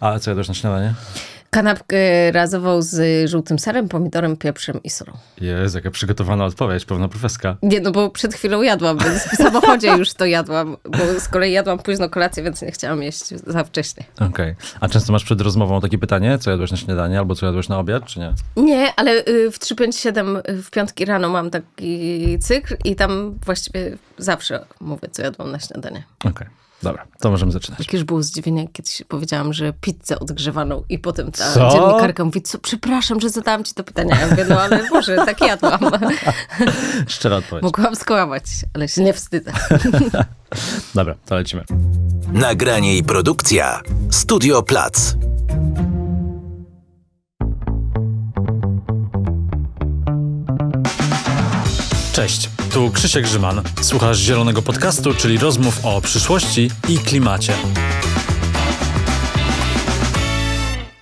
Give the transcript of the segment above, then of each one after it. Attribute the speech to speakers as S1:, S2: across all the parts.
S1: A co jadłeś na śniadanie?
S2: Kanapkę razową z żółtym serem, pomidorem, pieprzem i solą.
S1: Jest, jaka przygotowana odpowiedź, pewna profeska.
S2: Nie, no bo przed chwilą jadłam, więc w samochodzie już to jadłam, bo z kolei jadłam późno kolację, więc nie chciałam jeść za wcześnie. Okej.
S1: Okay. A często masz przed rozmową takie pytanie, co jadłeś na śniadanie albo co jadłeś na obiad, czy nie?
S2: Nie, ale y, w 357 w piątki rano mam taki cykl i tam właściwie zawsze mówię, co jadłam na śniadanie. Okej. Okay. Dobra, to możemy zaczynać. Tak już było zdziwienie, kiedyś powiedziałam, że pizzę odgrzewaną i potem ta co? dziennikarka mówi, co, przepraszam, że zadałam ci to pytanie. Ja mówię, no ale Boże, tak jadłam. Szczera odpowiedź. Mogłam skłamać, ale się nie wstydzę.
S1: Dobra, to lecimy. Nagranie i produkcja Studio Plac. Cześć, tu Krzysiek Grzyman. Słuchasz Zielonego Podcastu, czyli rozmów o przyszłości i klimacie.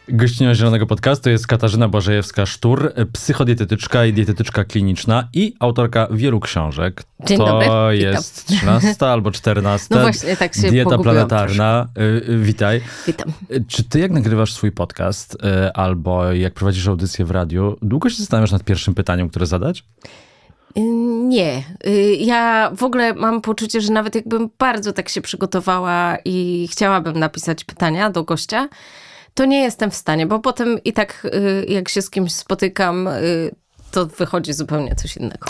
S1: Gościnią Zielonego Podcastu jest Katarzyna Bożejewska-Sztur, psychodietetyczka i dietetyczka kliniczna i autorka wielu książek. Dzień to dobry. jest 13 albo 14. No właśnie, tak się Dieta planetarna. Troszkę. Y, y, witaj. Witam. Czy ty jak nagrywasz swój podcast y, albo jak prowadzisz audycję w radiu, długo się zastanawiasz nad pierwszym pytaniem, które zadać?
S2: Y, nie. Y, ja w ogóle mam poczucie, że nawet jakbym bardzo tak się przygotowała i chciałabym napisać pytania do gościa, to nie jestem w stanie, bo potem i tak y, jak się z kimś spotykam, to wychodzi zupełnie coś innego.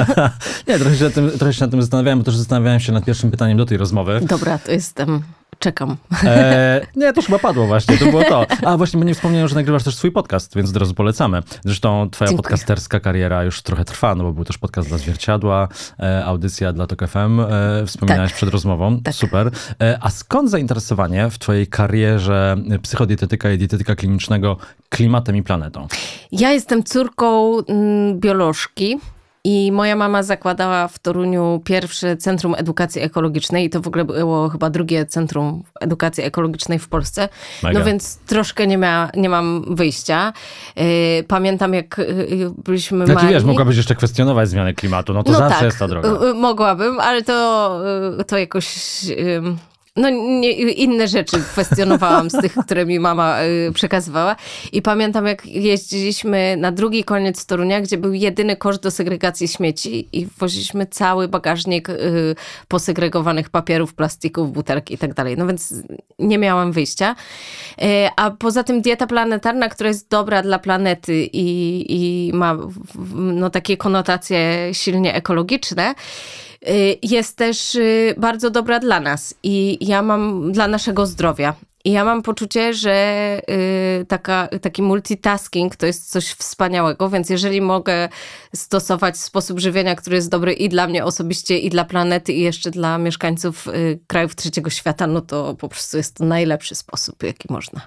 S1: nie, trochę się, tym, trochę się nad tym zastanawiałem, bo też zastanawiałem się nad pierwszym pytaniem do tej rozmowy. Dobra,
S2: to jestem Czekam. Eee, nie, to chyba padło właśnie, to było to.
S1: A właśnie, bo nie wspomniałem, że nagrywasz też swój podcast, więc od razu polecamy. Zresztą twoja Dziękuję. podcasterska kariera już trochę trwa, no bo był też podcast dla Zwierciadła, e, audycja dla TOK FM, e, wspominałaś tak. przed rozmową, tak. super. E, a skąd zainteresowanie w twojej karierze psychodietetyka i dietetyka klinicznego klimatem i planetą?
S2: Ja jestem córką mm, biolożki, i moja mama zakładała w Toruniu pierwsze Centrum Edukacji Ekologicznej i to w ogóle było chyba drugie Centrum Edukacji Ekologicznej w Polsce. No Mega. No więc troszkę nie, mia, nie mam wyjścia. Y, pamiętam jak y, y, byliśmy Znaczy mali. wiesz, mogłabyś
S1: jeszcze kwestionować zmianę klimatu, no to no zawsze tak, jest ta droga.
S2: Mogłabym, ale to, to jakoś no nie, inne rzeczy kwestionowałam z tych, które mi mama y, przekazywała. I pamiętam, jak jeździliśmy na drugi koniec Torunia, gdzie był jedyny kosz do segregacji śmieci i włożyliśmy cały bagażnik y, posegregowanych papierów, plastików, butelki i tak dalej. No więc nie miałam wyjścia. Y, a poza tym dieta planetarna, która jest dobra dla planety i, i ma no, takie konotacje silnie ekologiczne, Y, jest też y, bardzo dobra dla nas i ja mam dla naszego zdrowia. I ja mam poczucie, że y, taka, taki multitasking to jest coś wspaniałego, więc jeżeli mogę stosować sposób żywienia, który jest dobry i dla mnie osobiście, i dla planety, i jeszcze dla mieszkańców y, krajów trzeciego świata, no to po prostu jest to najlepszy sposób, jaki można.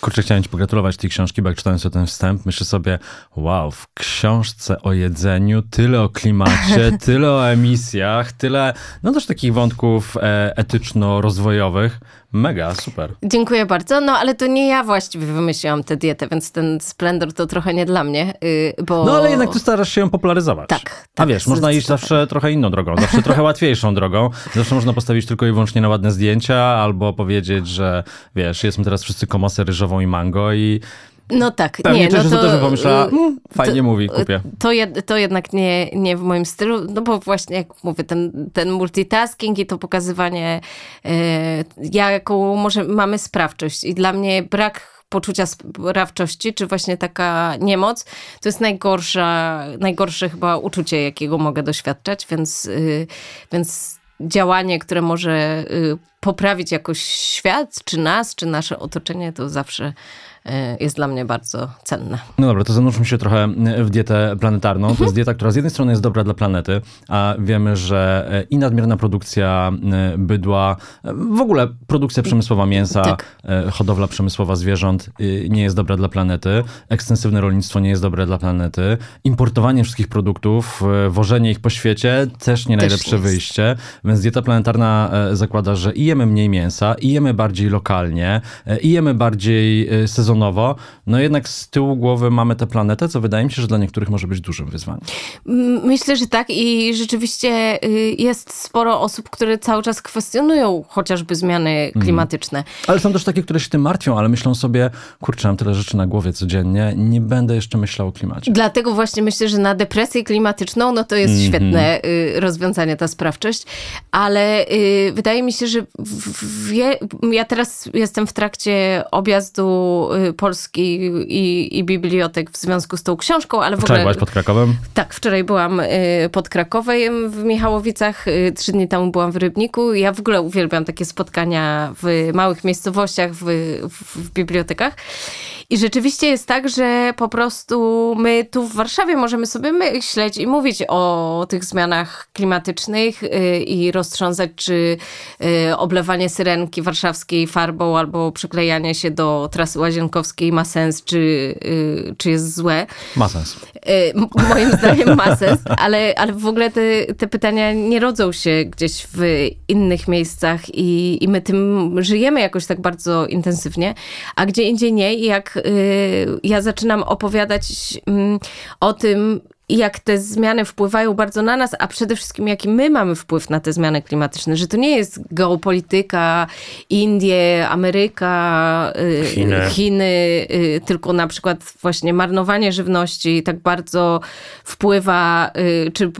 S1: Kurczę, chciałem ci pogratulować tej książki, bo jak czytałem sobie ten wstęp, myślę sobie, wow, w książce o jedzeniu tyle o klimacie, tyle o emisjach, tyle, no też takich wątków e, etyczno-rozwojowych, Mega, super.
S2: Dziękuję bardzo. No ale to nie ja właściwie wymyśliłam tę dietę, więc ten splendor to trochę nie dla mnie, y, bo... No ale jednak
S1: ty starasz się ją popularyzować. Tak. tak A wiesz, można iść zawsze trochę inną drogą, zawsze trochę łatwiejszą drogą. Zawsze można postawić tylko i wyłącznie na ładne zdjęcia albo powiedzieć, że wiesz, jesteśmy teraz wszyscy komosy ryżową i mango i no tak, Pewnie tak, nie, no to, to, że pomyślała, mm, fajnie mówi, kupię. E,
S2: to, to jednak nie, nie w moim stylu, no bo właśnie jak mówię, ten, ten multitasking i to pokazywanie, yy, jaką może mamy sprawczość i dla mnie brak poczucia sprawczości, czy właśnie taka niemoc, to jest najgorsza, najgorsze chyba uczucie, jakiego mogę doświadczać, więc, y, więc działanie, które może y, poprawić jakoś świat, czy nas, czy nasze otoczenie, to zawsze E, jest dla mnie bardzo cenne.
S1: No dobra, to zanurzmy się trochę w dietę planetarną. To jest mhm. dieta, która z jednej strony jest dobra dla planety, a wiemy, że e, i nadmierna produkcja e, bydła, w ogóle produkcja przemysłowa mięsa, tak. hodowla przemysłowa zwierząt nie jest dobra dla planety, ekstensywne rolnictwo nie jest dobre dla planety, importowanie wszystkich produktów, wożenie ich po świecie też nie najlepsze też nie wyjście, więc dieta planetarna zakłada, że i jemy mniej mięsa, i jemy bardziej lokalnie, i jemy bardziej sezonowo sezonowo, no jednak z tyłu głowy mamy tę planetę, co wydaje mi się, że dla niektórych może być dużym wyzwaniem.
S2: Myślę, że tak i rzeczywiście y, jest sporo osób, które cały czas kwestionują chociażby zmiany mhm. klimatyczne. Mm. Ale
S1: są też takie, które się tym martwią, ale myślą sobie, kurczę, mam tyle rzeczy na głowie codziennie, nie będę jeszcze myślał o klimacie.
S2: Dlatego właśnie myślę, że na depresję klimatyczną, no to jest mm -hmm. świetne y, rozwiązanie, ta sprawczość, ale y, wydaje mi się, że ja teraz jestem w trakcie objazdu Polski i, i bibliotek w związku z tą książką, ale w wczoraj ogóle... byłaś pod Krakowem? Tak, wczoraj byłam y, pod Krakowem w Michałowicach, y, trzy dni temu byłam w Rybniku. Ja w ogóle uwielbiam takie spotkania w małych miejscowościach, w, w, w bibliotekach. I rzeczywiście jest tak, że po prostu my tu w Warszawie możemy sobie myśleć i mówić o tych zmianach klimatycznych y, i roztrząsać, czy oblewanie syrenki warszawskiej farbą albo przyklejanie się do trasy łazienkowej Jankowskiej ma sens, czy, y, czy jest złe. Ma sens. Y, moim zdaniem ma sens, ale, ale w ogóle te, te pytania nie rodzą się gdzieś w innych miejscach i, i my tym żyjemy jakoś tak bardzo intensywnie, a gdzie indziej nie. I jak y, ja zaczynam opowiadać mm, o tym, jak te zmiany wpływają bardzo na nas, a przede wszystkim jaki my mamy wpływ na te zmiany klimatyczne, że to nie jest geopolityka, Indie, Ameryka, y, Chiny, Chiny y, tylko na przykład właśnie marnowanie żywności tak bardzo wpływa, y, czy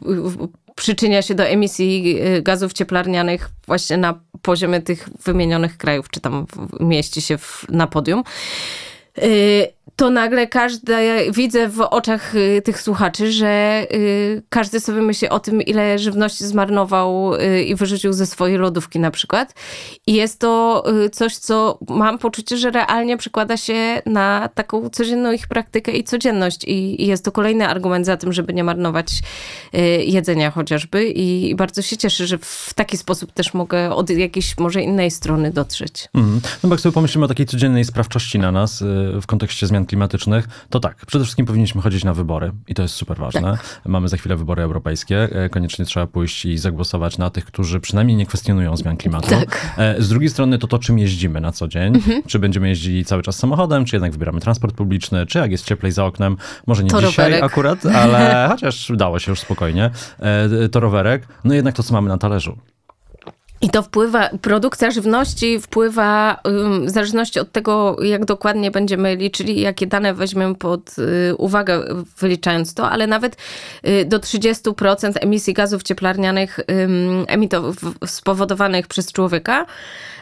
S2: przyczynia się do emisji gazów cieplarnianych właśnie na poziomie tych wymienionych krajów, czy tam mieści się w, na podium to nagle każdy, widzę w oczach y, tych słuchaczy, że y, każdy sobie myśli o tym, ile żywności zmarnował y, i wyrzucił ze swojej lodówki na przykład. I jest to coś, co mam poczucie, że realnie przekłada się na taką codzienną ich praktykę i codzienność. I jest to kolejny argument za tym, żeby nie marnować jedzenia chociażby. I bardzo się cieszę, że w taki sposób też mogę od jakiejś może innej strony dotrzeć.
S1: Mm. No bo jak sobie pomyślimy o takiej codziennej sprawczości na nas w kontekście zmian klimatycznych, to tak, przede wszystkim powinniśmy chodzić na wybory i to jest super ważne. Tak. Mamy za chwilę wybory europejskie, e, koniecznie trzeba pójść i zagłosować na tych, którzy przynajmniej nie kwestionują zmian klimatu. Tak. E, z drugiej strony to to, czym jeździmy na co dzień, mhm. czy będziemy jeździli cały czas samochodem, czy jednak wybieramy transport publiczny, czy jak jest cieplej za oknem, może nie to dzisiaj rowerek. akurat, ale chociaż udało się już spokojnie, e, to rowerek, no jednak to, co mamy na talerzu.
S2: I to wpływa, produkcja żywności wpływa w zależności od tego, jak dokładnie będziemy liczyli, jakie dane weźmiemy pod y, uwagę, wyliczając to, ale nawet y, do 30% emisji gazów cieplarnianych spowodowanych przez człowieka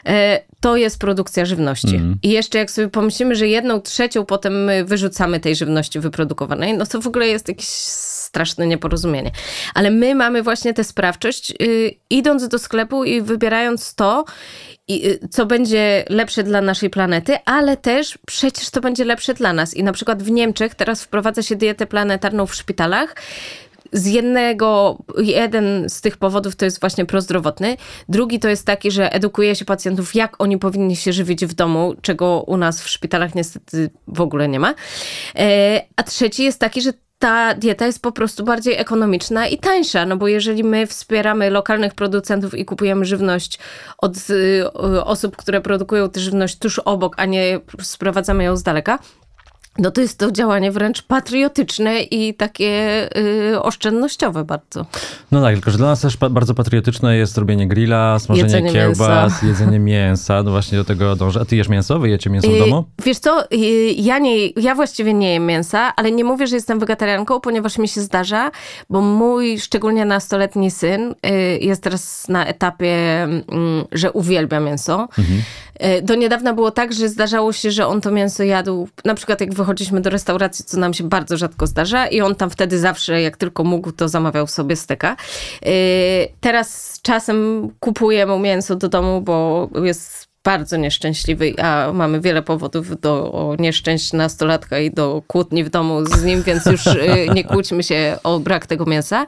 S2: e, to jest produkcja żywności. Mhm. I jeszcze jak sobie pomyślimy, że jedną trzecią potem my wyrzucamy tej żywności wyprodukowanej, no to w ogóle jest jakiś straszne nieporozumienie. Ale my mamy właśnie tę sprawczość, yy, idąc do sklepu i wybierając to, i, y, co będzie lepsze dla naszej planety, ale też przecież to będzie lepsze dla nas. I na przykład w Niemczech teraz wprowadza się dietę planetarną w szpitalach z jednego, jeden z tych powodów to jest właśnie prozdrowotny, drugi to jest taki, że edukuje się pacjentów, jak oni powinni się żywić w domu, czego u nas w szpitalach niestety w ogóle nie ma. E, a trzeci jest taki, że ta dieta jest po prostu bardziej ekonomiczna i tańsza, no bo jeżeli my wspieramy lokalnych producentów i kupujemy żywność od y, osób, które produkują tę żywność tuż obok, a nie sprowadzamy ją z daleka, no to jest to działanie wręcz patriotyczne i takie y, oszczędnościowe bardzo.
S1: No tak, tylko że dla nas też pa bardzo patriotyczne jest robienie grilla, smażenie jedzenie kiełbas, mięsa. jedzenie mięsa. No właśnie do tego dążę. A ty jesz mięso? Wy jecie mięso w y, domu?
S2: Y wiesz co, y ja, nie, ja właściwie nie jem mięsa, ale nie mówię, że jestem wegetarianką, ponieważ mi się zdarza, bo mój szczególnie nastoletni syn y, jest teraz na etapie, mm, że uwielbia mięso. Mhm. Y, do niedawna było tak, że zdarzało się, że on to mięso jadł, na przykład jak wy wychodziliśmy do restauracji, co nam się bardzo rzadko zdarza i on tam wtedy zawsze, jak tylko mógł, to zamawiał sobie steka. Y, teraz czasem kupuję mu mięso do domu, bo jest bardzo nieszczęśliwy, a mamy wiele powodów do nieszczęść nastolatka i do kłótni w domu z nim, więc już y, nie kłóćmy się o brak tego mięsa.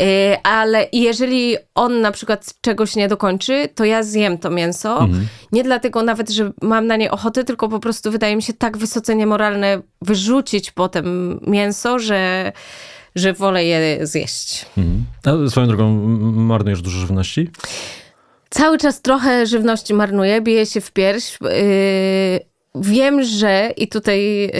S2: Y, ale jeżeli on na przykład czegoś nie dokończy, to ja zjem to mięso. Mhm. Nie dlatego nawet, że mam na nie ochotę, tylko po prostu wydaje mi się tak wysoce niemoralne wyrzucić potem mięso, że że wolę je zjeść.
S1: Mhm. A swoją drogą marnujesz dużo żywności?
S2: Cały czas trochę żywności marnuję, bije się w pierś, yy, wiem, że i tutaj. Yy,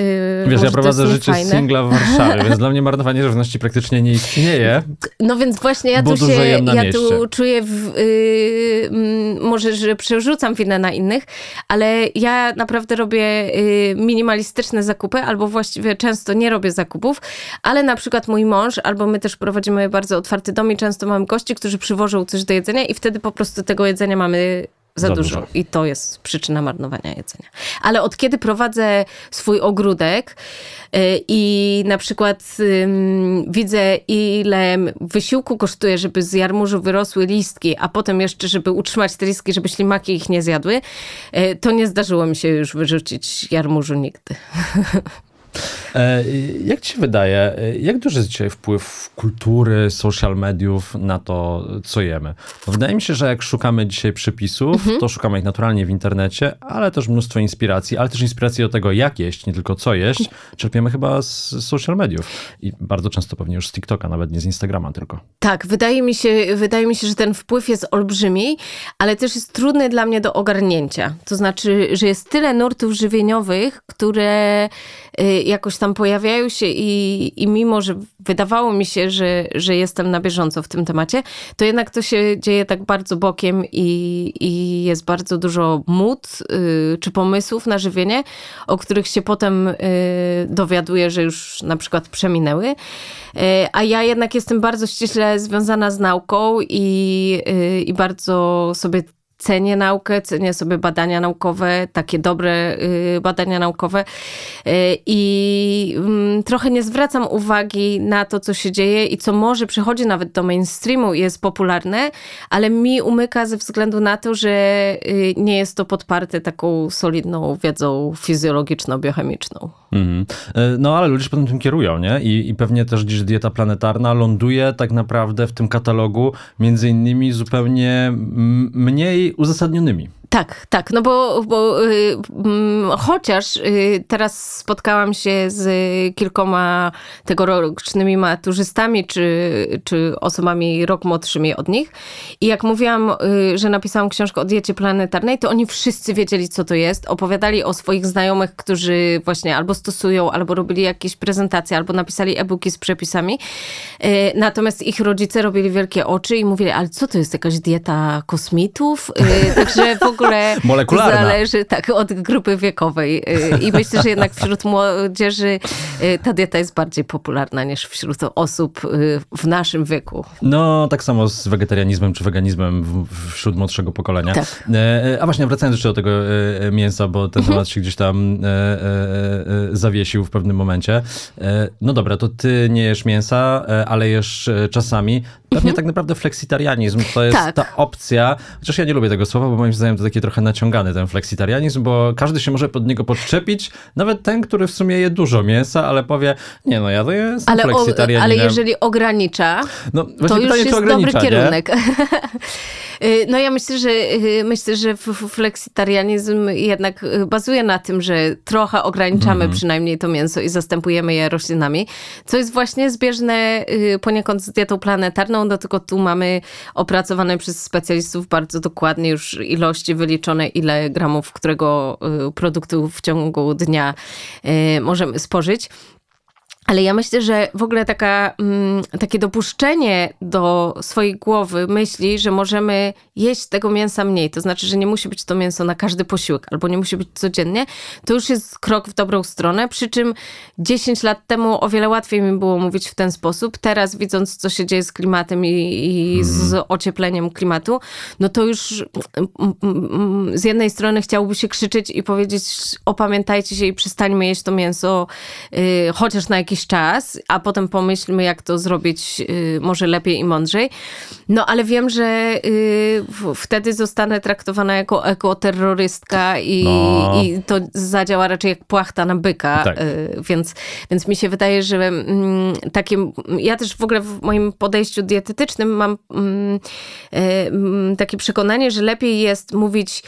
S2: Wiesz, ja prowadzę życie fajne. singla w Warszawie, więc
S1: dla mnie marnowanie żywności praktycznie nie istnieje.
S2: No więc właśnie ja tu się ja tu czuję, w, yy, może, że przerzucam winę na innych, ale ja naprawdę robię yy, minimalistyczne zakupy, albo właściwie często nie robię zakupów, ale na przykład mój mąż, albo my też prowadzimy bardzo otwarty dom i często mamy gości, którzy przywożą coś do jedzenia i wtedy po prostu tego jedzenia mamy za, za dużo. dużo. I to jest przyczyna marnowania jedzenia. Ale od kiedy prowadzę swój ogródek y, i na przykład ym, widzę, ile wysiłku kosztuje, żeby z jarmużu wyrosły listki, a potem jeszcze, żeby utrzymać te listki, żeby ślimaki ich nie zjadły, y, to nie zdarzyło mi się już wyrzucić jarmużu nigdy.
S1: E, jak ci się wydaje, e, jak duży jest dzisiaj wpływ kultury, social mediów na to, co jemy? Wydaje mi się, że jak szukamy dzisiaj przepisów, mhm. to szukamy ich naturalnie w internecie, ale też mnóstwo inspiracji, ale też inspiracji do tego, jak jeść, nie tylko co jeść, czerpiemy chyba z social mediów. I bardzo często pewnie już z TikToka, nawet nie z Instagrama tylko.
S2: Tak, wydaje mi się, wydaje mi się, że ten wpływ jest olbrzymi, ale też jest trudny dla mnie do ogarnięcia. To znaczy, że jest tyle nurtów żywieniowych, które y, jakoś tam pojawiają się i, i mimo, że wydawało mi się, że, że jestem na bieżąco w tym temacie, to jednak to się dzieje tak bardzo bokiem i, i jest bardzo dużo mód y, czy pomysłów na żywienie, o których się potem y, dowiaduję, że już na przykład przeminęły. Y, a ja jednak jestem bardzo ściśle związana z nauką i, y, i bardzo sobie cenię naukę, cenię sobie badania naukowe, takie dobre y, badania naukowe y, i mm, trochę nie zwracam uwagi na to, co się dzieje i co może przychodzi nawet do mainstreamu i jest popularne, ale mi umyka ze względu na to, że y, nie jest to podparte taką solidną wiedzą fizjologiczno-biochemiczną.
S1: Mm. No ale ludzie się potem tym kierują, nie? I, I, pewnie też gdzieś dieta planetarna ląduje tak naprawdę w tym katalogu między innymi zupełnie mniej uzasadnionymi
S2: tak, tak, no bo, bo y, mm, chociaż y, teraz spotkałam się z kilkoma tegorocznymi maturzystami czy, czy osobami rok młodszymi od nich i jak mówiłam, y, że napisałam książkę o diecie planetarnej, to oni wszyscy wiedzieli co to jest, opowiadali o swoich znajomych, którzy właśnie albo stosują, albo robili jakieś prezentacje, albo napisali e-booki z przepisami, natomiast ich rodzice robili wielkie oczy i mówili, ale co to jest, jakaś dieta kosmitów? Także w ogóle zależy tak, od grupy wiekowej. Y, I myślę, że jednak wśród młodzieży y, ta dieta jest bardziej popularna niż wśród osób y, w naszym wieku.
S1: No, tak samo z wegetarianizmem czy weganizmem wśród młodszego pokolenia. Tak. E, e, a właśnie, wracając jeszcze do tego e, mięsa, bo ten mhm. temat się gdzieś tam zawiesił w pewnym momencie. No dobra, to ty nie jesz mięsa, ale jesz czasami. Pewnie mhm. tak naprawdę fleksitarianizm to jest tak. ta opcja, chociaż ja nie lubię tego słowa, bo moim zdaniem to taki trochę naciągany ten fleksitarianizm, bo każdy się może pod niego podczepić, nawet ten, który w sumie je dużo mięsa, ale powie, nie no, ja to jestem ale fleksitarianinem. O, ale jeżeli
S2: ogranicza,
S1: no, to pytanie, już jest dobry kierunek.
S2: Y, no ja myślę, że y, myślę, że fleksitarianizm jednak y, bazuje na tym, że trochę ograniczamy mm. przynajmniej to mięso i zastępujemy je roślinami, co jest właśnie zbieżne poniekąd z dietą planetarną, no tylko tu mamy opracowane przez specjalistów bardzo dokładnie już ilości wyliczone, ile gramów którego y, produktu w ciągu dnia y, możemy spożyć. Ale ja myślę, że w ogóle taka, mm, takie dopuszczenie do swojej głowy myśli, że możemy jeść tego mięsa mniej, to znaczy, że nie musi być to mięso na każdy posiłek albo nie musi być codziennie, to już jest krok w dobrą stronę. Przy czym 10 lat temu o wiele łatwiej mi było mówić w ten sposób. Teraz, widząc, co się dzieje z klimatem i, i mhm. z ociepleniem klimatu, no to już mm, mm, z jednej strony chciałoby się krzyczeć i powiedzieć: opamiętajcie się i przestańmy jeść to mięso, yy, chociaż na jakiś jakiś czas, a potem pomyślmy, jak to zrobić y, może lepiej i mądrzej. No ale wiem, że y, wtedy zostanę traktowana jako ekoterrorystka i, no. i to zadziała raczej jak płachta na byka. Tak. Y, więc, więc mi się wydaje, że mm, Ja też w ogóle w moim podejściu dietetycznym mam mm, y, mm takie przekonanie, że lepiej jest mówić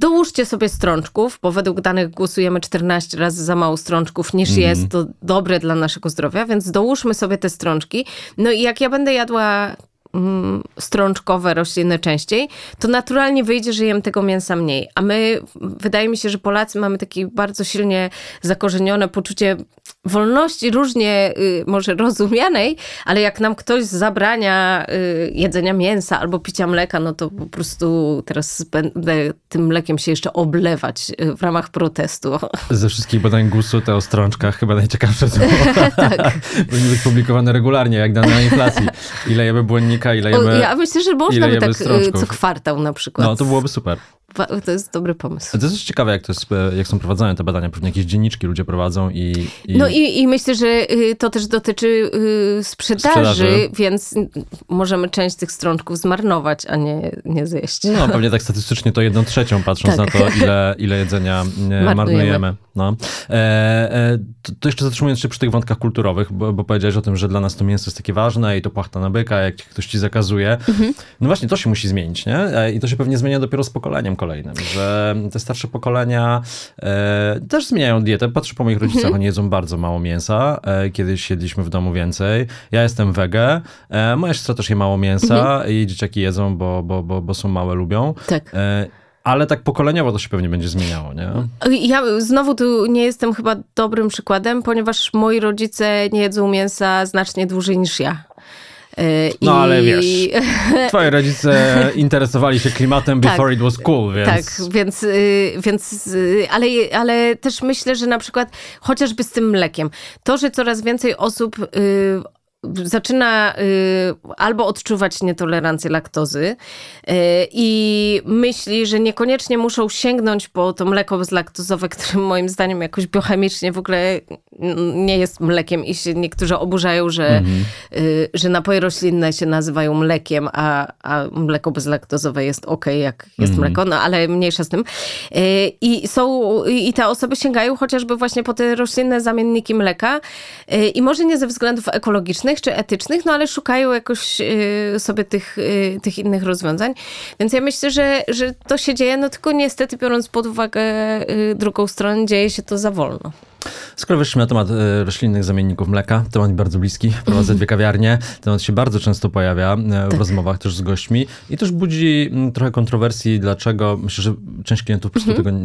S2: Dołóżcie sobie strączków, bo według danych głosujemy 14 razy za mało strączków niż mhm. jest to dobre dla naszego zdrowia, więc dołóżmy sobie te strączki. No i jak ja będę jadła Mm, strączkowe rośliny częściej, to naturalnie wyjdzie, że jem tego mięsa mniej. A my, wydaje mi się, że Polacy mamy takie bardzo silnie zakorzenione poczucie wolności, różnie y, może rozumianej, ale jak nam ktoś zabrania y, jedzenia mięsa albo picia mleka, no to po prostu teraz będę tym mlekiem się jeszcze oblewać y, w ramach protestu.
S1: Ze wszystkich badań GUS-u te o strączkach chyba najciekawsze są. tak. Powinny być publikowane regularnie, jak dane na inflacji. Ile jemy by o, Ja myślę, że można by tak e, strączków. co kwartał na przykład. No, to byłoby super.
S2: To jest dobry pomysł.
S1: A to jest ciekawe, jak, to jest, e, jak są prowadzone te badania. Pewnie jakieś dzienniczki ludzie prowadzą i... i... No
S2: i, i, myślę, że y, to też dotyczy y, sprzedaży, sprzedaży, więc możemy część tych strączków zmarnować, a nie, nie zjeść. No pewnie
S1: tak statystycznie to jedną trzecią, patrząc tak. na to, ile, ile jedzenia e, marnujemy. marnujemy. No. E, e, to, to, jeszcze zatrzymując się przy tych wątkach kulturowych, bo, bo powiedziałeś o tym, że dla nas to mięso jest takie ważne i to płachta na byka, jak ktoś ci zakazuje. Mhm. No właśnie, to się musi zmienić, nie? I to się pewnie zmienia dopiero z pokoleniem kolejnym, że te starsze pokolenia e, też zmieniają dietę. Patrzę po moich rodzicach, mhm. oni jedzą bardzo mało mięsa. E, kiedyś jedliśmy w domu więcej. Ja jestem wege, e, moja siostra też je mało mięsa mhm. i dzieciaki jedzą, bo, bo, bo, bo są małe, lubią. Tak. E, ale tak pokoleniowo to się pewnie będzie zmieniało, nie?
S2: Ja znowu tu nie jestem chyba dobrym przykładem, ponieważ moi rodzice nie jedzą mięsa znacznie dłużej niż ja. No ale wiesz, twoi
S1: rodzice interesowali się klimatem tak. before tak, it was cool, więc... Tak,
S2: więc, y, więc y, ale, ale też myślę, że na przykład chociażby z tym mlekiem, to, że coraz więcej osób y, zaczyna y, albo odczuwać nietolerancję laktozy y, i myśli, że niekoniecznie muszą sięgnąć po to mleko bezlaktozowe, które moim zdaniem jakoś biochemicznie w ogóle nie jest mlekiem i się niektórzy oburzają, że, mhm. y, że napoje roślinne się nazywają mlekiem, a, a mleko bezlaktozowe jest ok, jak jest mhm. mleko, no ale mniejsza z tym. Y, I są, i te osoby sięgają chociażby właśnie po te roślinne zamienniki mleka y, i może nie ze względów ekologicznych, moralnych czy etycznych, no ale szukają jakoś y, sobie tych, y, tych innych rozwiązań. Więc ja myślę, że, że to się dzieje, no tylko niestety biorąc pod uwagę y, drugą stronę, dzieje się to za wolno.
S1: Skoro wyszliśmy na temat e, roślinnych zamienników mleka, temat bardzo bliski, prowadzę dwie kawiarnie, temat się bardzo często pojawia e, w tak. rozmowach też z gośćmi i też budzi trochę kontrowersji, dlaczego myślę, że część klientów po prostu mhm. tego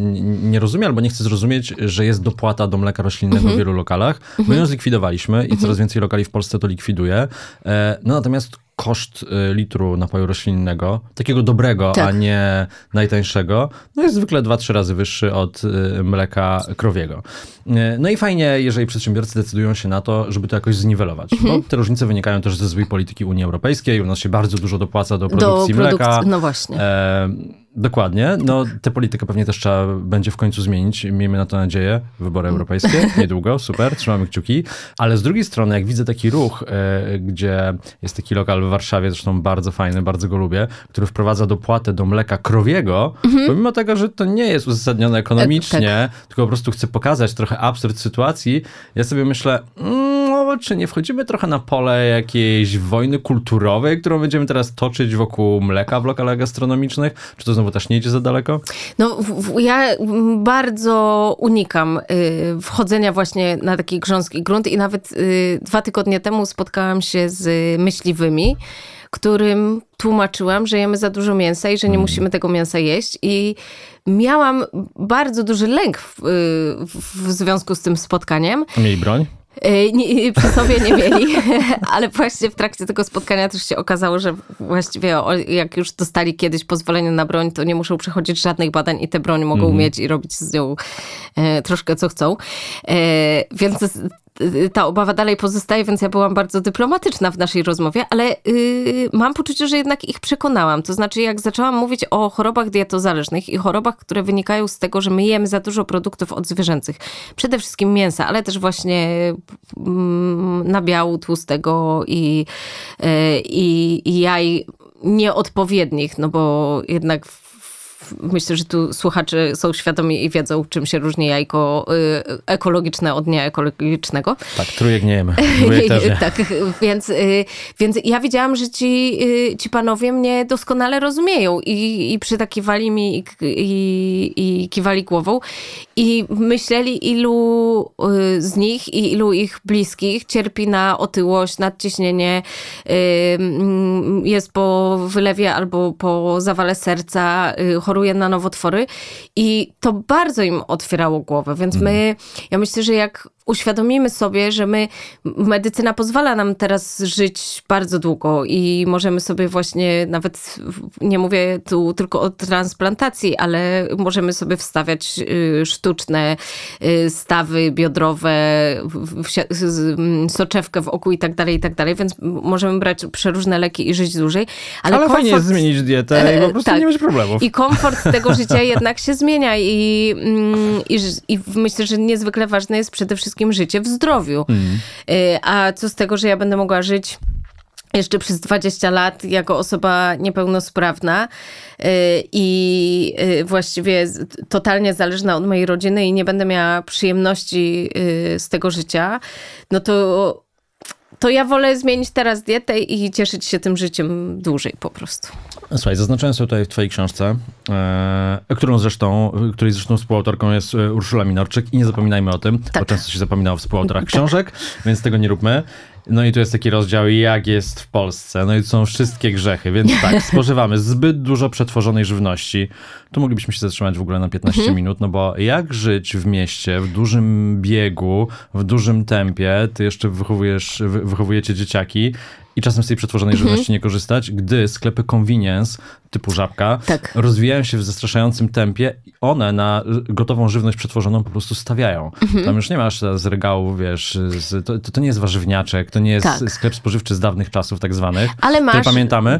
S1: nie rozumie albo nie chce zrozumieć, że jest dopłata do mleka roślinnego mhm. w wielu lokalach. My mhm. ją zlikwidowaliśmy i coraz więcej lokali w Polsce to likwiduje. E, no natomiast koszt y, litru napoju roślinnego, takiego dobrego, tak. a nie najtańszego, no jest zwykle 2-3 razy wyższy od y, mleka krowiego. Y, no i fajnie, jeżeli przedsiębiorcy decydują się na to, żeby to jakoś zniwelować, mhm. bo te różnice wynikają też ze złej polityki Unii Europejskiej, u nas się bardzo dużo dopłaca do produkcji do mleka. No właśnie. E Dokładnie. No, tę politykę pewnie też trzeba będzie w końcu zmienić. Miejmy na to nadzieję. Wybory europejskie niedługo, super, trzymamy kciuki. Ale z drugiej strony, jak widzę taki ruch, e, gdzie jest taki lokal w Warszawie, zresztą bardzo fajny, bardzo go lubię, który wprowadza dopłatę do mleka krowiego, mhm. pomimo tego, że to nie jest uzasadnione ekonomicznie, e, tak. tylko po prostu chcę pokazać trochę absurd sytuacji. Ja sobie myślę, mm, no, czy nie wchodzimy trochę na pole jakiejś wojny kulturowej, którą będziemy teraz toczyć wokół mleka w lokalach gastronomicznych? Czy to znowu bo też nie idzie za daleko?
S2: No, w, w, ja bardzo unikam y, wchodzenia właśnie na taki grząski grunt i nawet y, dwa tygodnie temu spotkałam się z myśliwymi, którym tłumaczyłam, że jemy za dużo mięsa i że nie mm. musimy tego mięsa jeść. I miałam bardzo duży lęk w, y, w związku z tym spotkaniem. Mieli broń? E, nie, e, przy sobie nie mieli, ale właśnie w trakcie tego spotkania też się okazało, że właściwie jak już dostali kiedyś pozwolenie na broń, to nie muszą przechodzić żadnych badań i tę broń mogą mm -hmm. mieć i robić z nią e, troszkę co chcą. Więc ta obawa dalej pozostaje, więc ja byłam bardzo dyplomatyczna w naszej rozmowie, ale yy, mam poczucie, że jednak ich przekonałam. To znaczy, jak zaczęłam mówić o chorobach dietozależnych i chorobach, które wynikają z tego, że my jemy za dużo produktów odzwierzęcych, przede wszystkim mięsa, ale też właśnie mm, nabiału tłustego i, yy, i, jaj nieodpowiednich, no bo jednak w myślę, że tu słuchacze są świadomi i wiedzą, czym się różni jajko y, ekologiczne od nieekologicznego. Tak, trójek nie tak, więc, y, więc ja widziałam, że ci, y, ci panowie mnie doskonale rozumieją i, i przytakiwali mi i, i, i kiwali głową i myśleli, ilu z nich i ilu ich bliskich cierpi na otyłość, nadciśnienie, jest po wylewie albo po zawale serca, choroby choruje na nowotwory i to bardzo im otwierało głowę, więc my, ja myślę, że jak uświadomimy sobie, że my, medycyna pozwala nam teraz żyć bardzo długo i możemy sobie właśnie nawet, nie mówię tu tylko o transplantacji, ale możemy sobie wstawiać y, sztuczne y, stawy biodrowe, soczewkę w oku i tak dalej, i tak dalej, więc możemy brać przeróżne leki i żyć dłużej. Ale, ale komfort... fajnie jest zmienić dietę i po y, prostu tak. nie mieć problemów. I komfort tego życia jednak się zmienia i, mm, i, i myślę, że niezwykle ważne jest przede wszystkim wszystkim życie w zdrowiu. Mm. Y, a co z tego, że ja będę mogła żyć jeszcze przez 20 lat jako osoba niepełnosprawna y, i y, właściwie totalnie zależna od mojej rodziny i nie będę miała przyjemności z tego życia, no to to ja wolę zmienić teraz dietę i cieszyć się tym życiem dłużej po prostu.
S1: Słuchaj, zaznaczyłem sobie tutaj w twojej książce, e, którą zresztą, której zresztą współautorką jest e, Urszula Minorczyk i nie zapominajmy o tym, tak. bo często się zapomina o współautorach książek, tak. więc tego nie róbmy. No i tu jest taki rozdział, jak jest w Polsce. No i są wszystkie grzechy, więc tak, spożywamy zbyt dużo przetworzonej żywności. Tu moglibyśmy się zatrzymać w ogóle na 15 mhm. minut, no bo jak żyć w mieście, w dużym biegu, w dużym tempie, ty jeszcze wychowujesz, wychowujecie dzieciaki i czasem z tej przetworzonej mhm. żywności nie korzystać, gdy sklepy convenience typu żabka tak. rozwijają się w zastraszającym tempie i one na gotową żywność przetworzoną po prostu stawiają. Mhm. Tam już nie masz z regału, wiesz, z, to, to, nie jest warzywniaczek, to nie jest tak. sklep spożywczy z dawnych czasów tak zwanych, Ale masz... pamiętamy,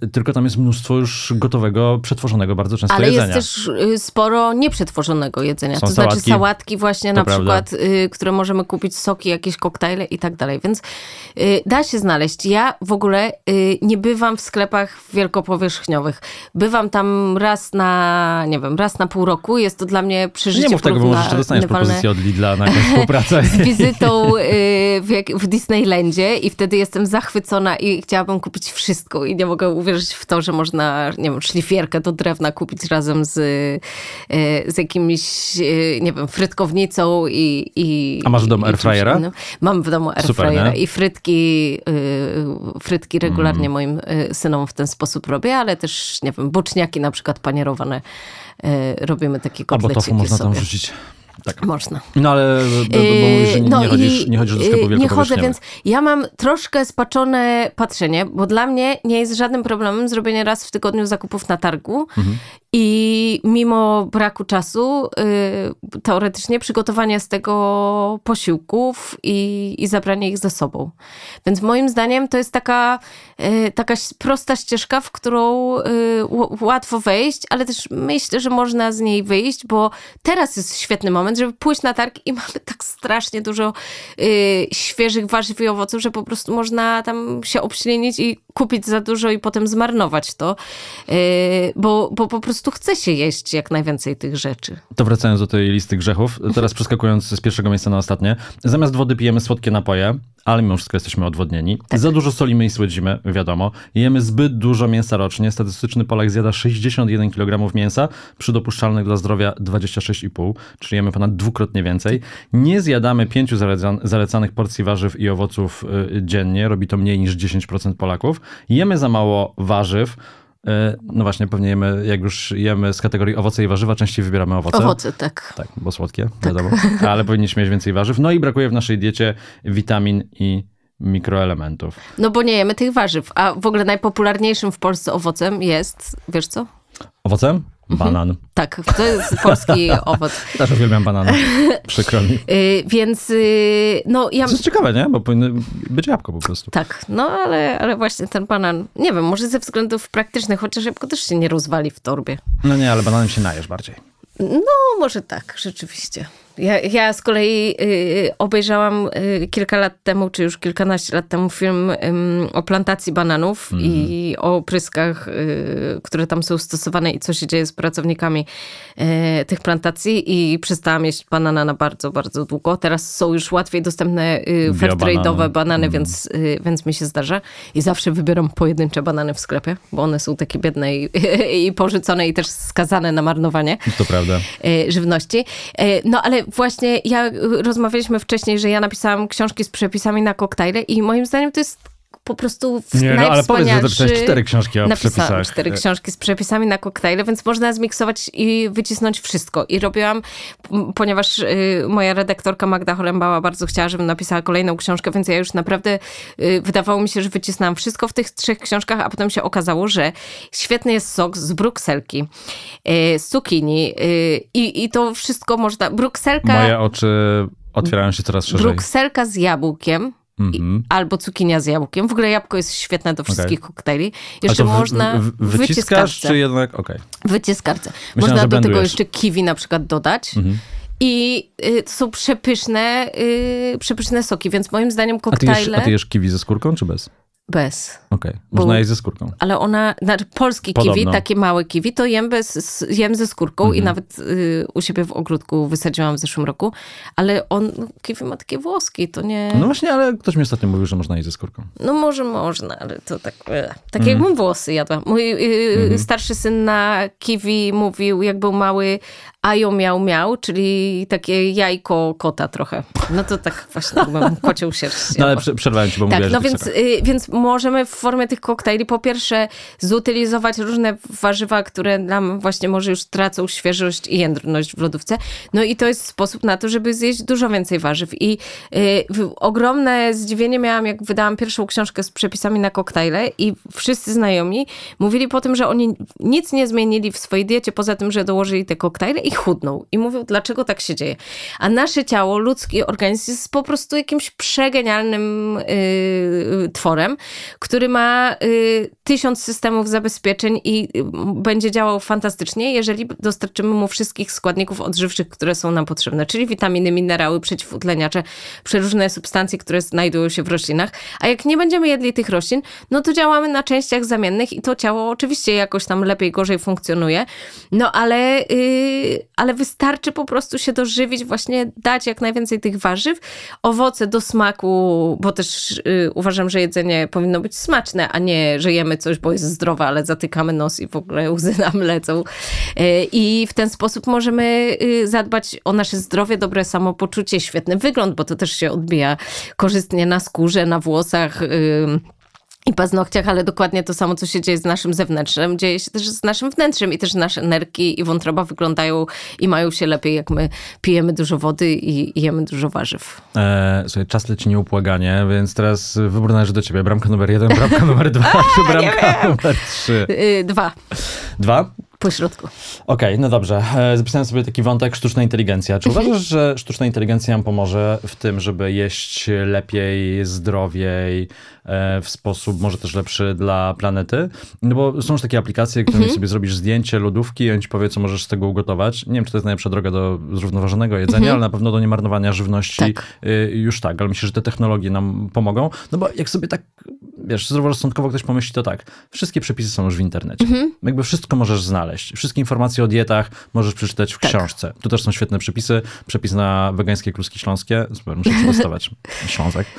S1: e, tylko tam jest mnóstwo już gotowego, przetworzonego bardzo często Ale jedzenia. Ale jest też
S2: y, sporo nieprzetworzonego jedzenia, Są to znaczy sałatki. znaczy sałatki właśnie to na prawda. przykład, y, które możemy kupić, soki, jakieś koktajle i tak dalej, więc y, da się znaleźć ja w ogóle y, nie bywam w sklepach wielkopowierzchniowych. Bywam tam raz na, nie wiem, raz na pół roku. Jest to dla mnie przeżycie. Nie mów tego, bo może jeszcze dostaniesz propozycję od
S1: Lidla na współpracę. Z wizytą y,
S2: w, w, Disneylandzie i wtedy jestem zachwycona i chciałabym kupić wszystko i nie mogę uwierzyć w to, że można, nie wiem, szlifierkę do drewna kupić razem z, y, z jakimś, y, nie wiem, frytkownicą i, i A masz w domu airfryera? Mam w domu airfryera i frytki y, Y, frytki regularnie mm. moim y, synom w ten sposób robię, ale też, nie wiem, boczniaki na przykład panierowane y, robimy takie kotleciki Albo tofu można sobie. tam rzucić. Tak. Można.
S1: No ale bo mówisz, że nie, no chodzisz, nie chodzisz do sklepu Nie chodzę, więc
S2: ja mam troszkę spaczone patrzenie, bo dla mnie nie jest żadnym problemem zrobienie raz w tygodniu zakupów na targu mhm. I mimo braku czasu, y, teoretycznie przygotowanie z tego posiłków i, i, zabranie ich ze sobą. Więc moim zdaniem to jest taka, y, taka prosta ścieżka, w którą y, łatwo wejść, ale też myślę, że można z niej wyjść, bo teraz jest świetny moment, żeby pójść na targ i mamy tak strasznie dużo y, świeżych warzyw i owoców, że po prostu można tam się obślinić i kupić za dużo i potem zmarnować to, y, bo, bo po prostu chce się jeść jak najwięcej tych rzeczy.
S1: To wracając do tej listy grzechów, teraz przeskakując z pierwszego miejsca na ostatnie, zamiast wody pijemy słodkie napoje, ale mimo wszystko jesteśmy odwodnieni. Tak. Za dużo solimy i słodzimy, wiadomo. Jemy zbyt dużo mięsa rocznie. Statystyczny Polak zjada 61 kg mięsa, przy dopuszczalnych dla zdrowia 26,5, czyli jemy ponad dwukrotnie więcej. Nie zjadamy pięciu zalecanych porcji warzyw i owoców y, dziennie, robi to mniej niż 10% Polaków. Jemy za mało warzyw. Y, no właśnie, pewnie jemy, jak już jemy z kategorii owoce i warzywa, częściej wybieramy owoce. Owoce, tak. Tak, bo słodkie, tak. wiadomo. Ale powinniśmy mieć więcej warzyw. No i brakuje w naszej diecie witamin i mikroelementów.
S2: No bo nie jemy tych warzyw. A w ogóle najpopularniejszym w Polsce owocem jest, wiesz co?
S1: Owocem? Mhm. Banan.
S2: Tak, to jest polski
S1: owoc. Też uwielbiam banany. Przykro mi.
S2: Yy, więc yy, no ja... To jest ciekawe,
S1: nie? Bo powinny być jabłko po prostu. Tak,
S2: no ale, ale właśnie ten banan, nie wiem, może ze względów praktycznych, chociaż jabłko też się nie rozwali w torbie. No nie, ale bananem się najesz bardziej. No, może tak, rzeczywiście. Ja, ja z kolei y, obejrzałam y, kilka lat temu, czy już kilkanaście lat temu, film y, o plantacji bananów mm i o opryskach, y, które tam są stosowane i co się dzieje z pracownikami y, tych plantacji. I przestałam jeść banana na bardzo, bardzo długo. Teraz są już łatwiej dostępne fairtrade'owe y, banany, mm. więc, więc mi się zdarza. I zawsze wybieram pojedyncze banany w sklepie, bo one są takie biedne i, i porzucone i też skazane na marnowanie. To prawda. Żywności. No ale właśnie ja y, rozmawialiśmy wcześniej, że ja napisałam książki z przepisami na koktajle i moim zdaniem to jest po prostu Nie, no ale powiedz, że napisałeś cztery książki o Napisałam przepisach. cztery e, książki z przepisami na koktajle, więc można zmiksować i wycisnąć wszystko. I robiłam, ponieważ y, moja redaktorka Magda Holembała bardzo chciała, żebym napisała kolejną książkę, więc ja już naprawdę y, wydawało mi się, że wycisnęłam wszystko w tych trzech książkach, a potem się okazało, że świetny jest sok z brukselki, y, z cukinii y, i, i to wszystko można... Brukselka... Moje oczy
S1: otwierają się coraz szerzej.
S2: Brukselka z jabłkiem Mm-hmm. I, albo cukinia z jabłkiem. W ogóle jabłko jest świetne do wszystkich okay. koktajli. Jeszcze można w, w, wyciskasz, czy jednak okej. Okay. Wyciskarce. Myślałem, można do tego jeszcze kiwi na przykład dodać. Mm-hmm. I y, to są przepyszne, y, przepyszne soki, więc moim zdaniem koktajle... A ty, jesz, a ty jesz
S1: kiwi ze skórką, czy bez? Bez. Okej, okay. można Bo, jeść ze skórką.
S2: Ale ona, znaczy polski Podobno. kiwi, takie małe kiwi, to jem, bez, jem ze skórką mm -hmm. i mhm. nawet y, u siebie w ogródku wysadziłam w zeszłym roku, ale on, kiwi ma takie włoski, to nie... No
S1: właśnie, ale ktoś mi ostatnio mówił, że można jeść ze skórką.
S2: No może można, ale to tak, e, tak mm -hmm. jakbym włosy jadła. Mój y, mm -hmm. starszy syn na kiwi mówił, jak był mały, Ajo miał miał, czyli takie jajko kota trochę. No to tak właśnie bym kocią sierść.
S1: No ale przerwałem ci, bo tak, mówię, no więc, y,
S2: więc możemy w formie tych koktajli po pierwsze zutylizować różne warzywa, które nam właśnie może już tracą świeżość i jędrność w lodówce. No i to jest sposób na to, żeby zjeść dużo więcej warzyw. I y, ogromne zdziwienie miałam, jak wydałam pierwszą książkę z przepisami na koktajle i wszyscy znajomi mówili po tym, że oni nic nie zmienili w swojej diecie, poza tym, że dołożyli te koktajle i chudną. I mówią, dlaczego tak się dzieje. A nasze ciało, ludzki organizm jest po prostu jakimś przegenialnym y, tworem, który ma y, tysiąc systemów zabezpieczeń i y, będzie działał fantastycznie, jeżeli dostarczymy mu wszystkich składników odżywczych, które są nam potrzebne, czyli witaminy, minerały, przeciwutleniacze, przeróżne substancje, które znajdują się w roślinach. A jak nie będziemy jedli tych roślin, no to działamy na częściach zamiennych i to ciało oczywiście jakoś tam lepiej, gorzej funkcjonuje. No ale yy, ale wystarczy po prostu się dożywić, właśnie dać jak najwięcej tych warzyw, owoce do smaku, bo też y, uważam, że jedzenie powinno być smaczne, a nie, że jemy coś, bo jest zdrowe, ale zatykamy nos i w ogóle łzy nam lecą. Y, I w ten sposób możemy y, zadbać o nasze zdrowie, dobre samopoczucie, świetny wygląd, bo to też się odbija korzystnie na skórze, na włosach i paznokciach, ale dokładnie to samo, co się dzieje z naszym zewnętrzem, dzieje się też z naszym wnętrzem i też nasze nerki i wątroba wyglądają i mają się lepiej, jak my pijemy dużo wody i jemy dużo warzyw.
S1: E, słuchaj, czas leci nieupłaganie, więc teraz wybór należy do ciebie. Bramka numer jeden, bramka numer dwa, A, czy bramka numer trzy? Yy, dwa. Dwa? Pośrodku. Okej, okay, no dobrze. E, zapisałem sobie taki wątek sztuczna inteligencja. Czy uważasz, że sztuczna inteligencja nam pomoże w tym, żeby jeść lepiej, zdrowiej, E, w sposób może też lepszy dla planety. No bo są już takie aplikacje, którymi mhm. sobie zrobisz zdjęcie lodówki i on ci powie, co możesz z tego ugotować. Nie wiem, czy to jest najlepsza droga do zrównoważonego jedzenia, mhm. ale na pewno do niemarnowania żywności tak. Y, już tak. Ale myślę, że te technologie nam pomogą. No bo jak sobie tak, wiesz, zdroworozsądkowo ktoś pomyśli, to tak, wszystkie przepisy są już w internecie. Mhm. Jakby wszystko możesz znaleźć. Wszystkie informacje o dietach możesz przeczytać w tak. książce. Tu też są świetne przepisy. Przepis na wegańskie kluski śląskie. Super, muszę przetestować. Ślązek.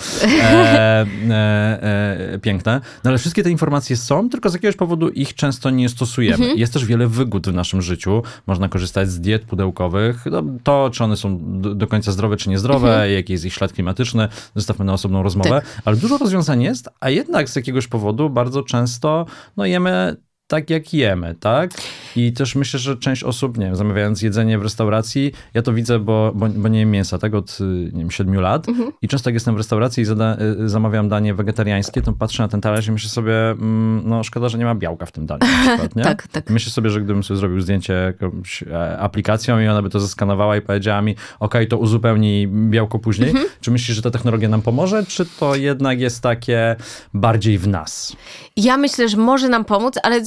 S1: E, e, E, e, piękne. No ale wszystkie te informacje są, tylko z jakiegoś powodu ich często nie stosujemy. Mhm. Jest też wiele wygód w naszym życiu. Można korzystać z diet pudełkowych. No, to, czy one są do, końca zdrowe, czy niezdrowe, mhm. jaki jest ich ślad klimatyczny, zostawmy na osobną rozmowę. Tak. Ale dużo rozwiązań jest, a jednak z jakiegoś powodu bardzo często no, jemy tak, jak jemy, tak? I też myślę, że część osób, nie wiem, zamawiając jedzenie w restauracji, ja to widzę, bo, bo, bo nie jem mięsa, tak, od y, nie wiem, siedmiu lat. Mhm. I często jak jestem w restauracji i zada, y, zamawiam danie wegetariańskie, to patrzę na ten talerz i myślę sobie, mm, no szkoda, że nie ma białka w tym daniu. Przykład, tak, tak. Myślę sobie, że gdybym sobie zrobił zdjęcie jakąś e, aplikacją i ona by to zeskanowała i powiedziała mi, ok, to uzupełni białko później. Mhm. Czy myślisz, że ta technologia nam pomoże, czy to jednak jest takie bardziej w nas?
S2: Ja myślę, że może nam pomóc, ale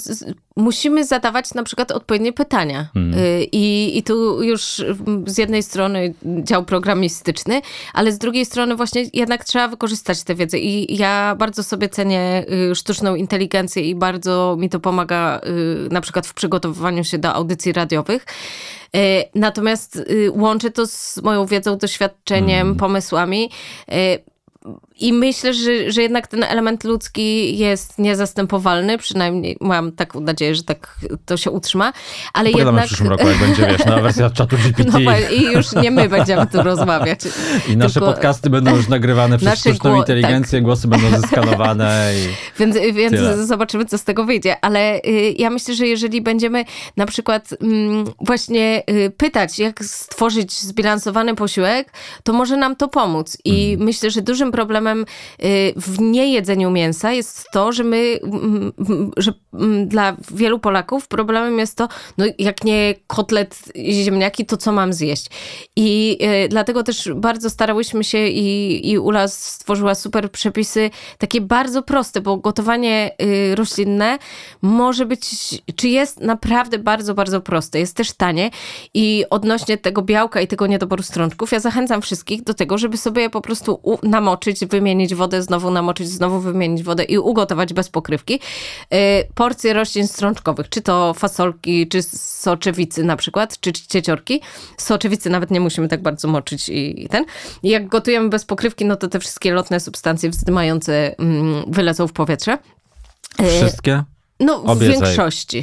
S2: musimy zadawać na przykład odpowiednie pytania. Mm. Y, I, I tu już mm, z jednej strony dział programistyczny, ale z drugiej strony właśnie jednak trzeba wykorzystać tę wiedzę. I ja bardzo sobie cenię y, sztuczną inteligencję i bardzo mi to pomaga y, na przykład w przygotowywaniu się do audycji radiowych. Natomiast łączę to z moją wiedzą, doświadczeniem, mm. pomysłami i myślę, że, że jednak ten element ludzki jest niezastępowalny, przynajmniej mam taką nadzieję, że tak to się utrzyma, ale Pogadamy jednak... w przyszłym roku, jak będzie, wiesz, na wersja
S1: czatu GPT. No, I już nie my będziemy tu rozmawiać.
S2: I nasze tylko... podcasty będą już
S1: nagrywane przez nasze sztuczną inteligencję, tak. głosy będą zeskanowane
S2: i Więc, więc zobaczymy, co z tego wyjdzie, ale y, ja myślę, że jeżeli będziemy na przykład mm, właśnie y, pytać, jak stworzyć zbilansowany posiłek, to może nam to pomóc i mm. myślę, że dużym problemem problemem y, w niejedzeniu mięsa jest to, że my, że dla wielu Polaków problemem jest to, no jak nie kotlet ziemniaki, to co mam zjeść? I y, dlatego też bardzo starałyśmy się i, i Ula stworzyła super przepisy, takie bardzo proste, bo gotowanie y, roślinne może być, czy jest naprawdę bardzo, bardzo proste. Jest też tanie i odnośnie tego białka i tego niedoboru strączków, ja zachęcam wszystkich do tego, żeby sobie je po prostu namoczyć, wy wymienić wodę, znowu namoczyć, znowu wymienić wodę i ugotować bez pokrywki. Y, porcje roślin strączkowych, czy to fasolki, czy soczewicy na przykład, czy cieciorki. Soczewicy nawet nie musimy tak bardzo moczyć i, i ten. Jak gotujemy bez pokrywki, no to te wszystkie lotne substancje wzdymające mm, wylecą w powietrze. Y, wszystkie? No, w większości.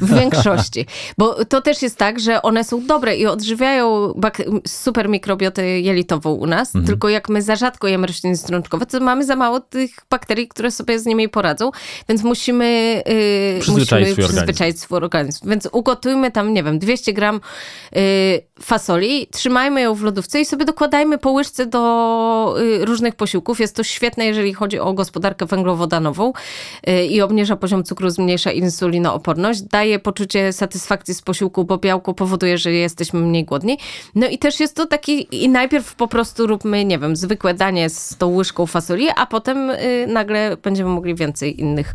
S2: W większości. Bo to też jest tak, że one są dobre i odżywiają super mikrobiotę jelitową u nas, mhm. tylko jak my za rzadko jemy rośliny strączkowe, to mamy za mało tych bakterii, które sobie z nimi poradzą, więc musimy, yy, przyzwyczaić, musimy swój przyzwyczaić swój organizm. Więc ugotujmy tam, nie wiem, 200 gram yy, fasoli, trzymajmy ją w lodówce i sobie dokładajmy po łyżce do yy, różnych posiłków. Jest to świetne, jeżeli chodzi o gospodarkę węglowodanową yy, i obniża poziom cukru zmniejsza insulinooporność, daje poczucie satysfakcji z posiłku, bo białko powoduje, że jesteśmy mniej głodni. No i też jest to taki, i najpierw po prostu róbmy, nie wiem, zwykłe danie z tą łyżką fasoli, a potem y, nagle będziemy mogli więcej innych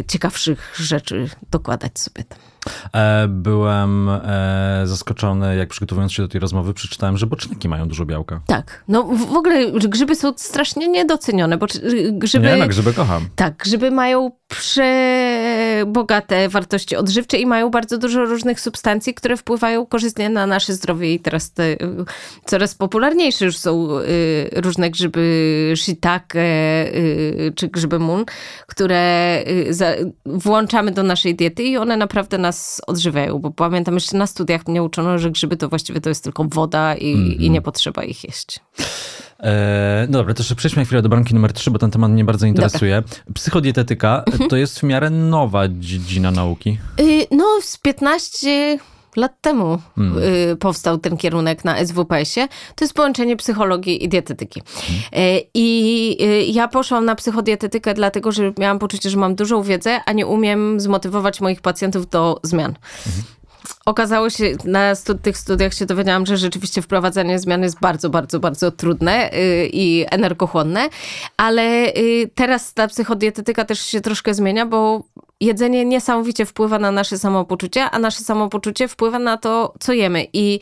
S2: y, ciekawszych rzeczy dokładać sobie tam.
S1: E, byłem e, zaskoczony, jak przygotowując się do tej rozmowy, przeczytałem, że boczniki mają dużo białka.
S2: Tak. No w ogóle grzyby są strasznie niedocenione, bo y, grzyby... Nie, no grzyby kocham. Tak, grzyby mają prze bogate wartości odżywcze i mają bardzo dużo różnych substancji, które wpływają korzystnie na nasze zdrowie i teraz te, y, coraz popularniejsze już są y, różne grzyby shiitake y, czy grzyby mun, które włączamy do naszej diety i one naprawdę nas odżywiają, bo pamiętam jeszcze na studiach mnie uczono, że grzyby to właściwie to jest tylko woda i, mm -hmm. i mhm. nie potrzeba ich jeść.
S1: E, no dobra, to jeszcze przejdźmy chwilę do bramki numer 3, bo ten temat mnie bardzo interesuje. Dobra. Psychodietetyka to jest w miarę nowa dziedzina nauki?
S2: Y, no, z 15 lat temu hmm. Y, powstał ten kierunek na SWPS-ie, to jest połączenie psychologii i dietetyki. Hmm. Y, I ja poszłam na psychodietetykę dlatego, że miałam poczucie, że mam dużą wiedzę, a nie umiem zmotywować moich pacjentów do zmian. Hmm. Okazało się, na tych studiach się dowiedziałam, że rzeczywiście wprowadzanie zmian jest bardzo, bardzo, bardzo trudne yy, i energochłonne, ale yy, teraz ta psychodietetyka też się troszkę zmienia, bo jedzenie niesamowicie wpływa na nasze samopoczucie, a nasze samopoczucie wpływa na to, co jemy. I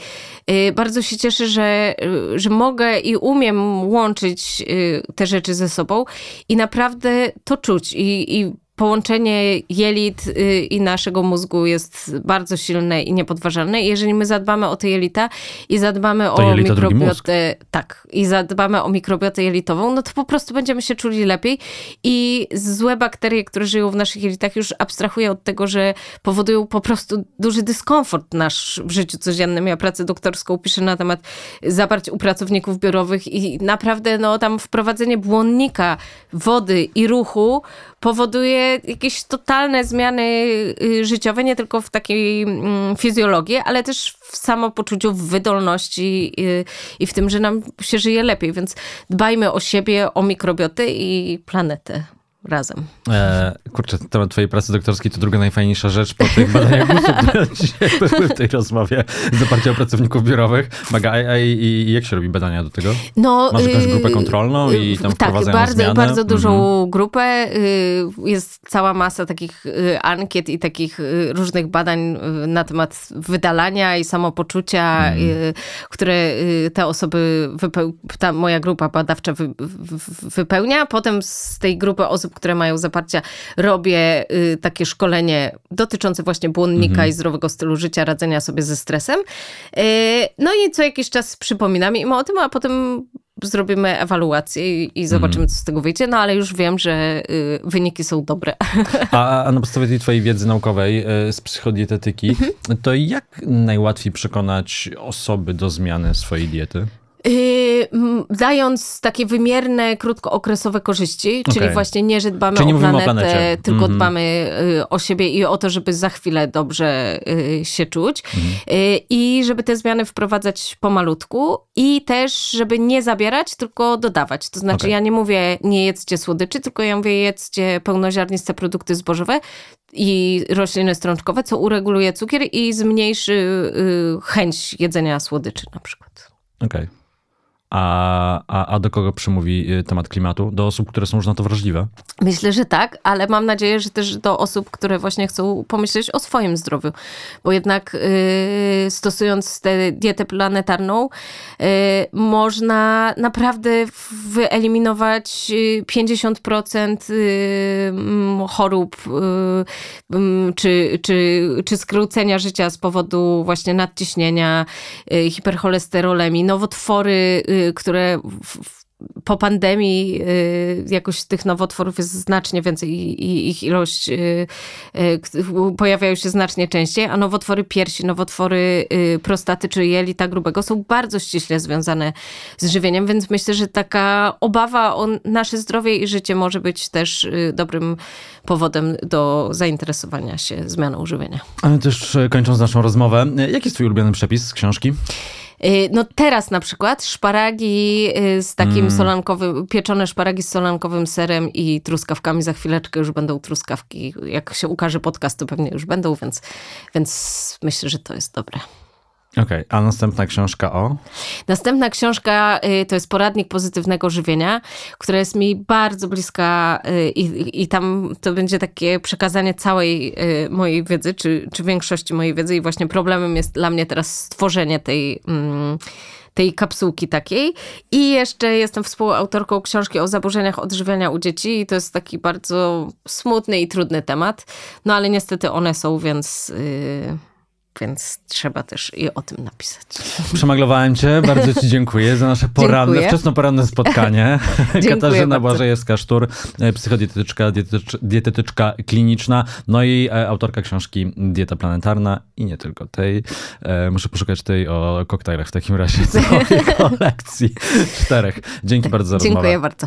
S2: y, bardzo się cieszę, że, y, że mogę i umiem łączyć y, te rzeczy ze sobą i naprawdę to czuć. I, i połączenie jelit y, i naszego mózgu jest bardzo silne i niepodważalne. jeżeli my zadbamy o te jelita i zadbamy to o mikrobiotę, tak, i zadbamy o mikrobiotę jelitową, no to po prostu będziemy się czuli lepiej i złe bakterie, które żyją w naszych jelitach, już abstrahuję od tego, że powodują po prostu duży dyskomfort nasz w życiu codziennym. Ja pracę doktorską piszę na temat zaparć u pracowników biurowych i naprawdę no, tam wprowadzenie błonnika wody i ruchu powoduje jakieś totalne zmiany y, życiowe, nie tylko w takiej mm, fizjologii, ale też w samopoczuciu, w wydolności y, i w tym, że nam się żyje lepiej. Więc dbajmy o siebie, o mikrobioty i planetę razem.
S1: E, kurczę, temat twojej pracy doktorskiej to druga najfajniejsza rzecz po tych badaniach głosu, które w tej rozmowie z o pracowników biurowych. Maga, i, jak się robi badania do tego? No, Masz jakąś grupę y, kontrolną i tam y, tak, wprowadzają bardzo, zmiany? bardzo
S2: dużą mhm. grupę. Y, jest cała masa takich ankiet i takich różnych badań na temat wydalania i samopoczucia, mhm. które te osoby, ta moja grupa badawcza wypełnia. Potem z tej grupy osób osób, które mają zaparcia, robię y, takie szkolenie dotyczące właśnie błonnika mhm. i zdrowego stylu życia, radzenia sobie ze stresem. Y, no i co jakiś czas przypominam im o tym, a potem zrobimy ewaluację i, zobaczymy, mhm. co z tego wyjdzie, no ale już wiem, że y, wyniki są dobre.
S1: A, a, na podstawie tej twojej wiedzy naukowej z psychodietetyki, mhm. to jak najłatwiej przekonać osoby do zmiany swojej diety?
S2: Yy, dając takie wymierne, krótkookresowe korzyści, czyli właśnie nie, że dbamy czyli o planetę, tylko mm -hmm. dbamy y, o siebie i o to, żeby za chwilę dobrze y, się czuć mm -hmm. i żeby te zmiany wprowadzać pomalutku i też, żeby nie zabierać, tylko dodawać. To znaczy okay. ja nie mówię nie jedzcie słodyczy, tylko ja mówię jedzcie pełnoziarniste produkty zbożowe, i rośliny strączkowe, co ureguluje cukier i zmniejszy chęć jedzenia słodyczy na przykład.
S1: Okej. Okay a, a, a do kogo przemówi y, temat klimatu? Do osób, które są już na to wrażliwe?
S2: Myślę, że tak, ale mam nadzieję, że też do osób, które właśnie chcą pomyśleć o swoim zdrowiu, bo jednak y, stosując tę dietę planetarną, y, można naprawdę wyeliminować 50% yy, chorób czy, czy, czy skrócenia życia z powodu właśnie nadciśnienia, hipercholesterolemii, nowotwory które w, po pandemii y, jakoś tych nowotworów jest znacznie więcej i ich ilość y, y, pojawiają się znacznie częściej, a nowotwory piersi, nowotwory prostaty czy jelita grubego są bardzo ściśle związane z żywieniem, więc myślę, że taka obawa o nasze zdrowie i życie może być też dobrym powodem do zainteresowania się zmianą żywienia.
S1: Ale też e, kończąc naszą rozmowę, e, jaki jest twój ulubiony przepis z książki?
S2: Y, no teraz na przykład szparagi y, z takim mm. solankowym, pieczone szparagi z solankowym serem i truskawkami. Za chwileczkę już będą truskawki. Jak się ukaże podcast, to pewnie już będą, więc, więc myślę, że to jest dobre.
S1: Okej, okay, a następna książka o?
S2: Następna książka y, to jest Poradnik Pozytywnego Żywienia, która jest mi bardzo bliska y, i, tam to będzie takie przekazanie całej y, mojej wiedzy, czy, czy większości mojej wiedzy i właśnie problemem jest dla mnie teraz stworzenie tej... Mm, tej kapsułki takiej. I jeszcze jestem współautorką książki o zaburzeniach odżywiania u dzieci i to jest taki bardzo smutny i trudny temat. No ale niestety one są, więc... Yy więc trzeba też i o tym napisać.
S1: Przemaglowałem cię, bardzo ci dziękuję za nasze poranne, wczesnoporanne spotkanie. Katarzyna Błażejewska-Sztur, e, psychodietetyczka, dietetycz, dietetyczka kliniczna, no i e, autorka książki Dieta Planetarna i nie tylko tej. E, muszę poszukać tej o koktajlach w takim razie, całej kolekcji czterech. Dzięki tak, bardzo za rozmowę. Dziękuję bardzo.